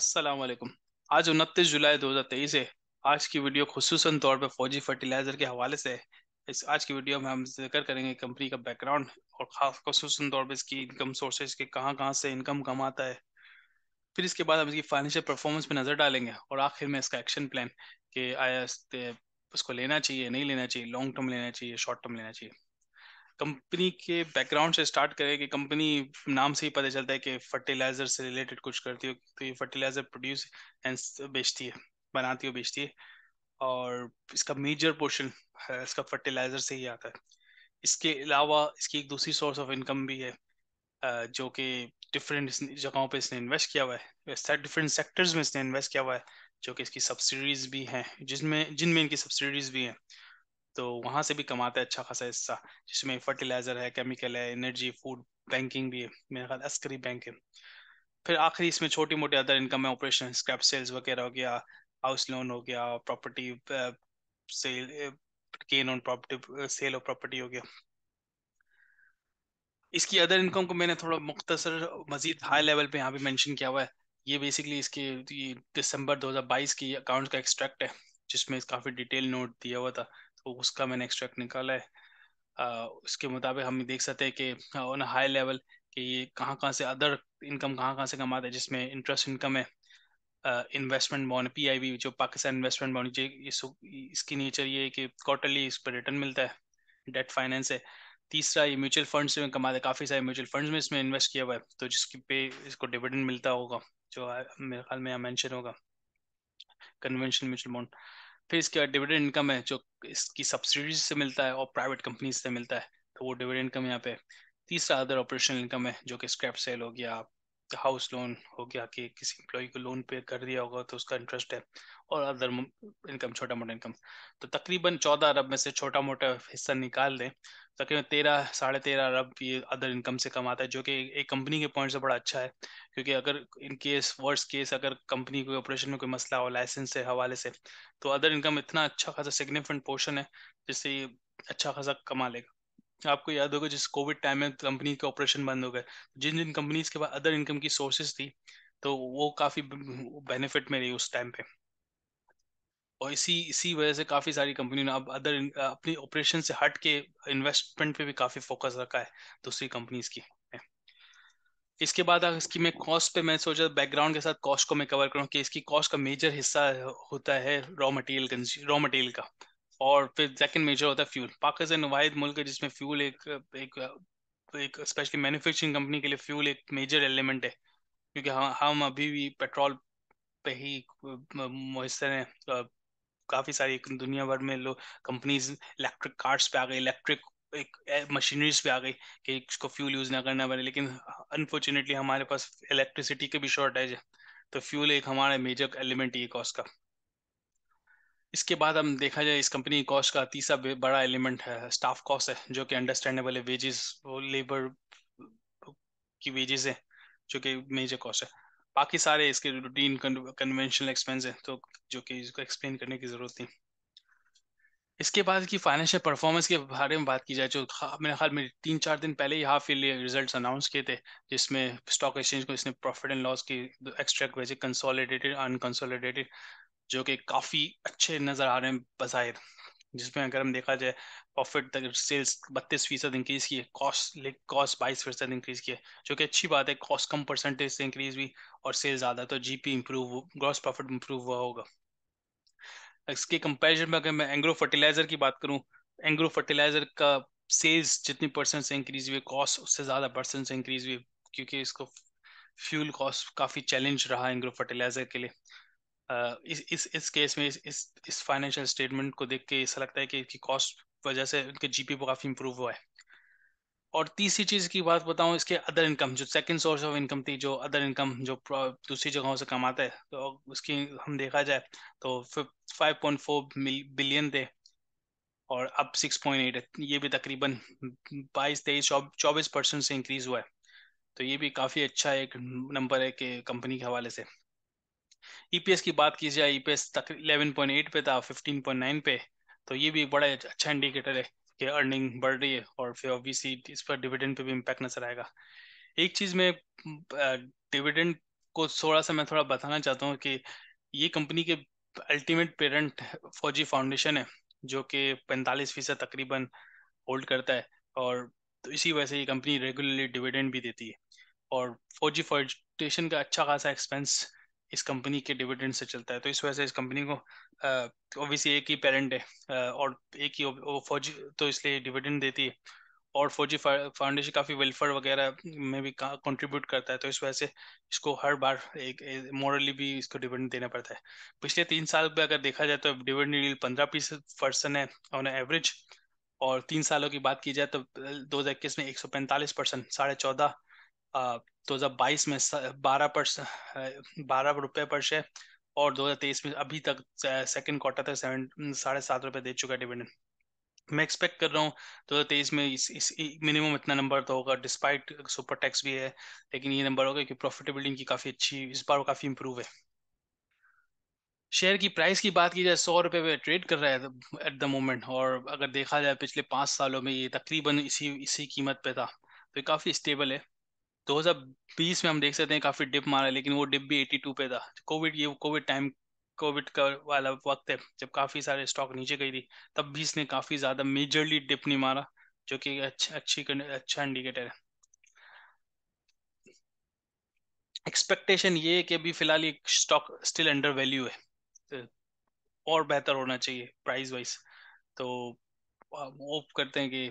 असलम आज उनतीस जुलाई 2023 है आज की वीडियो खसूस तौर पर फौजी फर्टिलाइज़र के हवाले से इस आज की वीडियो में हम जिक्र करेंगे कंपनी का बैकग्राउंड और ख़ास खसूस तौर पर इसकी इनकम सोर्सेज के कहाँ कहाँ से इनकम कमाता है फिर इसके बाद हम इसकी फाइनेंशियल परफॉर्मेंस पर नज़र डालेंगे और आखिर में इसका एक्शन प्लान कि आया उसको लेना चाहिए नहीं लेना चाहिए लॉन्ग टर्म लेना चाहिए शॉर्ट टर्म लेना चाहिए कंपनी के बैकग्राउंड से स्टार्ट करें कि कंपनी नाम से ही पता चलता है कि फर्टिलाइजर से रिलेटेड कुछ करती हो तो ये फर्टिलाइजर प्रोड्यूस एंड बेचती है बनाती हो बेचती है और इसका मेजर पोर्शन इसका फर्टिलाइजर से ही आता है इसके अलावा इसकी एक दूसरी सोर्स ऑफ इनकम भी है जो कि डिफरेंट जगहों पे इसने इन्वेस्ट किया हुआ है डिफरेंट सेक्टर्स में इसने इन्वेस्ट किया हुआ है जो कि इसकी सब्सिडीज भी हैं जिसमें जिनमें इनकी सब्सिडीज भी हैं तो वहां से भी कमाते हैं अच्छा खासा हिस्सा जिसमें फर्टिलाइजर है केमिकल है एनर्जी फूड बैंकिंग भी है मेरे ख्याल अस्करी बैंक है फिर आखिरी इसमें छोटी मोटी अदर इनकम है ऑपरेशन स्क्रैप सेल्स वगैरह हो गया हाउस लोन हो गया property sale gain on property sale of property हो गया इसकी अदर इनकम को मैंने थोड़ा मुख्तसर मजीद हाई लेवल पे यहाँ भी मेंशन किया हुआ है ये बेसिकली इसके दिसंबर 2022 की अकाउंट का एक्सट्रैक्ट है जिसमें काफ़ी डिटेल नोट दिया हुआ था तो उसका मैंने एक्सट्रैक्ट निकाला है आ, उसके मुताबिक हम देख सकते हैं कि ऑन हाई लेवल कि ये कहाँ कहाँ से अदर इनकम कहाँ कहाँ से कमाते हैं जिसमें इंटरेस्ट इनकम है investment bond P I B जो पाकिस्तान इन्वेस्टमेंट बॉन्ड इसकी नेचर ये है कि क्वार्टरली इस पर रिटर्न मिलता है डेट फाइनेंस है तीसरा ये म्यूचुअल फंड्स में कमाते हैं काफ़ी सारे म्यूचुअल फंड्स में इसमें इन्वेस्ट किया हुआ है तो जिसकी पे इसको डिविडेंड मिलता होगा जो मेरे ख्याल में यहाँ मैंशन होगा कन्वेंशन म्यूचुअल बॉन्ड फिर इसके बाद डिविडेंड इनकम है जो इसकी सब्सिडीज से मिलता है और प्राइवेट कंपनीज से मिलता है तो वो डिविडेंड इनकम यहाँ पे तीसरा अदर ऑपरेशनल इनकम है जो कि स्क्रैप सेल हो गया हाउस लोन हो गया कि किसी एम्प्लॉय को लोन पे कर दिया होगा तो उसका इंटरेस्ट है और अदर इनकम छोटा मोटा इनकम तो तकरीबन चौदह अरब में से छोटा मोटा हिस्सा निकाल दें तकरीबन तेरह साढ़े तेरह अरब ये अदर इनकम से कमाता है जो कि एक कंपनी के पॉइंट से बड़ा अच्छा है क्योंकि अगर इन केस वर्स केस अगर कंपनी कोई ऑपरेशन में कोई मसला हो लाइसेंस के हवाले से तो अदर इनकम इतना अच्छा खासा सिग्निफिकेंट पोर्शन है जिससे अच्छा खासा कमा लेगा आपको याद होगा जिस कोविड टाइम में कंपनी के ऑपरेशन बंद हो गए जिन जिन कंपनीज के पास अदर इनकम की सोर्सेज थी तो वो काफ़ी बेनिफिट में रही उस टाइम पे और इसी इसी वजह से काफ़ी सारी कंपनी ने अब अदर अपने ऑपरेशन से हट के इन्वेस्टमेंट पे भी काफ़ी फोकस रखा है दूसरी कंपनीज की इसके बाद इसकी मैं कॉस्ट पे मैं सोचा बैकग्राउंड के साथ कॉस्ट को मैं कवर करूँ कि इसकी कॉस्ट का मेजर हिस्सा होता है रॉ मटेरियल रॉ मटेरियल का और फिर सेकंड मेजर होता है फ्यूल पाकिस्तान वाहिद मुल्क है जिसमें फ्यूल एक एक एक स्पेशली मैन्युफैक्चरिंग कंपनी के लिए फ्यूल एक मेजर एलिमेंट है क्योंकि हम हम अभी भी पेट्रोल पे ही मुयसर हैं काफ़ी सारी दुनिया भर में लोग कंपनीज इलेक्ट्रिक कार्स पे आ गई इलेक्ट्रिक एक मशीनरीज पे आ गई कि इसको फ्यूल यूज़ ना करना पड़े लेकिन अनफॉर्चुनेटली हमारे पास इलेक्ट्रिसिटी के भी शॉर्टेज है तो फ्यूल एक हमारा मेजर एलिमेंट ही है कॉस्ट का इसके बाद हम देखा जाए इस कंपनी कॉस्ट का तीसरा बड़ा एलिमेंट है स्टाफ कॉस्ट है जो कि अंडरस्टैंडेबल है वेजेस वो लेबर की वेजेस है जो कि मेजर कॉस्ट है बाकी सारे इसके रूटीन कन्वेंशनल एक्सपेंस है तो जो कि इसको एक्सप्लेन करने की जरूरत नहीं इसके बाद की फाइनेंशियल परफॉर्मेंस के बारे में बात की जाए जो तो मेरे ख्याल में तीन चार दिन पहले ही हाफ ईयरली रिजल्ट्स अनाउंस किए थे जिसमें स्टॉक एक्सचेंज को इसने प्रॉफिट एंड लॉस की एक्सट्रैक्ट वैसे कंसोलिडेटेड अनकंसोलिडेटेड जो कि काफ़ी अच्छे नज़र आ रहे हैं बज़ाहिर जिसमें अगर हम देखा जाए प्रॉफिट तक सेल्स बत्तीस फीसद इंक्रीज़ किए कॉस्ट कॉस्ट कॉस्ट बाईस फीसद इंक्रीज़ किए जो कि अच्छी बात है कॉस्ट कम परसेंटेज से इंक्रीज़ हुई और सेल्स ज़्यादा तो GP improve gross profit improve हुआ होगा इसके कंपेरिजन में अगर मैं एंग्रो फर्टिलाइजर की बात करूं एंग्रो फर्टिलाइजर का सेल्स जितनी परसेंट से इंक्रीज हुई कॉस्ट उससे ज़्यादा परसेंट से इंक्रीज हुई क्योंकि इसको फ्यूल कॉस्ट काफ़ी चैलेंज रहा एंग्रो फर्टिलाइजर के लिए इस इस इस केस में इस इस, इस फाइनेंशियल स्टेटमेंट को देख के ऐसा लगता है कि इसकी कॉस्ट वजह से उनके जीपी को काफ़ी इंप्रूव हुआ है और तीसरी चीज की बात बताऊं इसके अदर इनकम जो सेकंड सोर्स ऑफ इनकम थी जो अदर इनकम जो दूसरी जगहों से कमाता है तो उसकी हम देखा जाए तो फाइव पॉइंट फोर बिलियन थे और अब सिक्स पॉइंट एट ये भी तकरीबन बाईस तेईस चौबीस परसेंट से इंक्रीज हुआ है तो ये भी काफ़ी अच्छा एक नंबर है कि कंपनी के हवाले से ईपीएस e की बात की जाए ईपीएस e तक इलेवन पे था फिफ्टीन पे तो ये भी बड़ा अच्छा इंडिकेटर है कि अर्निंग बढ़ रही है और फिर ऑब्वियसली इस पर डिविडेंड पे भी इम्पैक्ट नजर आएगा एक चीज में डिविडेंड को थोड़ा सा मैं थोड़ा बताना चाहता हूँ कि ये कंपनी के अल्टीमेट पेरेंट फौजी फाउंडेशन है जो कि पैंतालीस फीसद तकरीबन होल्ड करता है और तो इसी वजह से ये कंपनी रेगुलरली डिविडेंड भी देती है और फौजी फाउंडेशन का अच्छा खासा एक्सपेंस इस कंपनी के डिविडेंड से चलता है तो इस वजह से इस कंपनी को ऑब्वियसली एक ही पेरेंट है और एक ही फौजी तो इसलिए डिविडेंड देती है और फौजी फाउंडेशन काफ़ी वेलफेयर वगैरह में भी कंट्रीब्यूट करता है तो इस वजह से इसको हर बार एक मॉरली भी इसको डिविडेंड देना पड़ता है पिछले तीन साल में अगर देखा जाए तो डिविडेंड डील पंद्रह पीस परसेंट है ऑन एवरेज और तीन सालों की बात की जाए तो दो हज़ार इक्कीस में एक सौ पैंतालीस परसेंट साढ़े चौदह दो हजार बाईस में बारह परसेंट बारह रुपये पर शेयर और दो हजार तेईस में अभी तक सेकंड क्वार्टर तक सेवन साढ़े सात रुपये दे चुका है डिविडेंड मैं एक्सपेक्ट कर रहा हूँ दो हज़ार तेईस में इस, इस मिनिमम इतना नंबर तो होगा डिस्पाइट सुपर टैक्स भी है लेकिन ये नंबर होगा क्योंकि प्रॉफिटेबिलिटी की काफ़ी अच्छी इस बार काफ़ी इंप्रूव है शेयर की प्राइस की बात की जाए सौ रुपये पे ट्रेड कर रहा है एट द मोमेंट और अगर देखा जाए पिछले पाँच सालों में ये तकरीबन इसी इसी कीमत पे था तो ये काफ़ी स्टेबल है 2020 में हम देख सकते हैं काफी डिप मारा लेकिन वो डिप भी 82 पे था कोविड ये कोविड टाइम कोविड का वाला वक्त है जब काफी सारे स्टॉक नीचे गई थी तब भी इसने काफी ज्यादा मेजरली डिप नहीं मारा जो कि अच्छा अच्छी अच्छा इंडिकेटर है एक्सपेक्टेशन ये है कि अभी फिलहाल ये स्टॉक स्टिल अंडर वैल्यू है तो और बेहतर होना चाहिए प्राइस वाइज तो होप करते हैं कि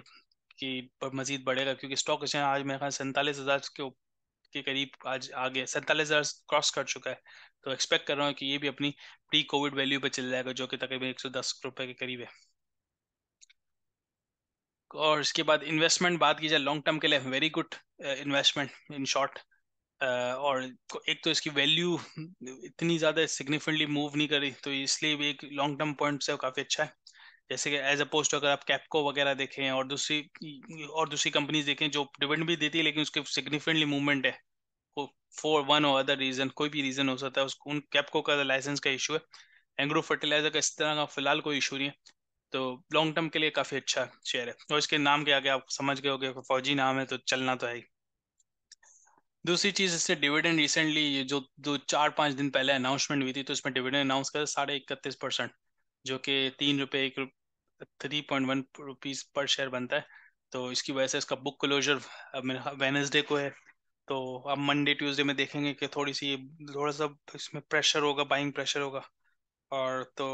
कि मजीद बढ़ेगा क्योंकि स्टॉक एक्सचेंज आज मेरे ख्याल सैंतालीस हज़ार के के करीब आज आगे सैंतालीस हज़ार क्रॉस कर चुका है तो एक्सपेक्ट कर रहा हूँ कि ये भी अपनी प्री कोविड वैल्यू पे चल जाएगा जो कि तकरीबन एक सौ दस रुपये के करीब है और इसके बाद इन्वेस्टमेंट बात की जाए लॉन्ग टर्म के लिए very good investment in short और एक तो इसकी वैल्यू इतनी ज़्यादा सिग्निफिकेंटली मूव नहीं करी तो इसलिए भी एक लॉन्ग टर्म पॉइंट से काफ़ी अच्छा है जैसे कि एज अपोज टू अगर आप कैपको वगैरह देखें और दूसरी और दूसरी कंपनीज देखें जो डिविडेंड भी देती है लेकिन उसके सिग्निफिकेंटली मूवमेंट है फॉर वन और अदर रीजन कोई भी रीजन हो सकता है उसको उन कैपको का लाइसेंस का इशू है एंग्रो फर्टिलाइजर का इस तरह का फिलहाल कोई इशू नहीं है तो लॉन्ग टर्म के लिए काफ़ी अच्छा शेयर है और इसके नाम के आगे आप समझ गए होगे फौजी नाम है तो चलना तो है ही दूसरी चीज़ इससे डिविडेंड रिसेंटली जो दो चार पाँच दिन पहले अनाउंसमेंट हुई थी तो इसमें डिविडेंड अनाउंस कर साढ़े इकतीस परसेंट जो कि तीन रुपए एक थ्री पॉइंट वन रुपीज पर शेयर बनता है तो इसकी वजह से इसका बुक क्लोजर वेनजडे को है तो अब मंडे ट्यूसडे में देखेंगे कि थोड़ी सी थोड़ा सा इसमें प्रेशर होगा बाइंग प्रेशर होगा और तो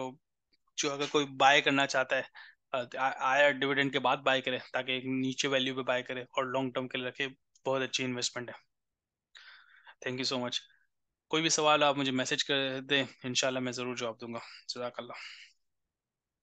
जो अगर कोई बाय करना चाहता है आया डिविडेंड के बाद बाय करे ताकि नीचे वैल्यू पे बाय करे और लॉन्ग टर्म के लिए रखे बहुत अच्छी इन्वेस्टमेंट है थैंक यू सो मच कोई भी सवाल आप मुझे मैसेज कर दें इंशाल्लाह मैं ज़रूर जवाब दूंगा जजाकल्ला